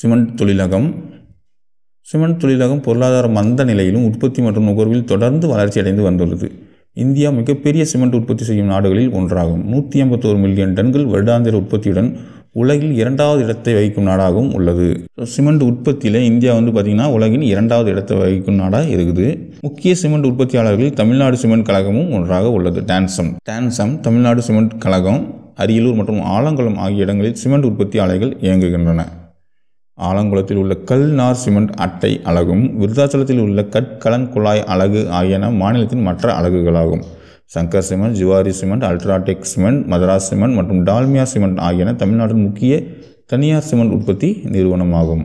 cement தொழிலகம் cement தொழிலகம் பொருளாதார மந்த நிலையிலும் உற்பத்தி மற்றும் நுகர்வில் தொடர்ந்து வளர்ச்சி அடைந்து வந்துள்ளது இந்தியா மிகப்பெரிய சிமெண்ட் உற்பத்தி செய்யும் நாடுகளில் ஒன்றாகும் நூற்றி ஐம்பத்தோரு மில்லியன் டன்கள் வருடாந்திர உற்பத்தியுடன் உலகில் இரண்டாவது இடத்தை வகிக்கும் நாடாகவும் உள்ளது சிமெண்ட் உற்பத்தியில் இந்தியா வந்து பார்த்திங்கன்னா உலகின் இரண்டாவது இடத்தை வகிக்கும் நாடாக இருக்குது முக்கிய சிமெண்ட் உற்பத்தியாளர்கள் தமிழ்நாடு சிமெண்ட் கழகமும் ஒன்றாக உள்ளது டான்சம் டான்சம் தமிழ்நாடு சிமெண்ட் கழகம் அரியலூர் மற்றும் ஆலங்குளம் ஆகிய இடங்களில் சிமெண்ட் உற்பத்தி ஆலைகள் இயங்குகின்றன ஆலங்குளத்தில் உள்ள கல் நார் சிமெண்ட் அட்டை அலகும் விருதாச்சலத்தில் உள்ள கற்கலன் குழாய் அலகு ஆகியன மாநிலத்தின் மற்ற அலகுகளாகும் Sankar cement Zuari cement UltraTech cement Madras cement மற்றும் டால்மியா சிமெண்ட் ஆகியன தமிழ்நாட்டின் முக்கிய தனியார் சிமெண்ட் உற்பத்தி நிறுவனமாகும்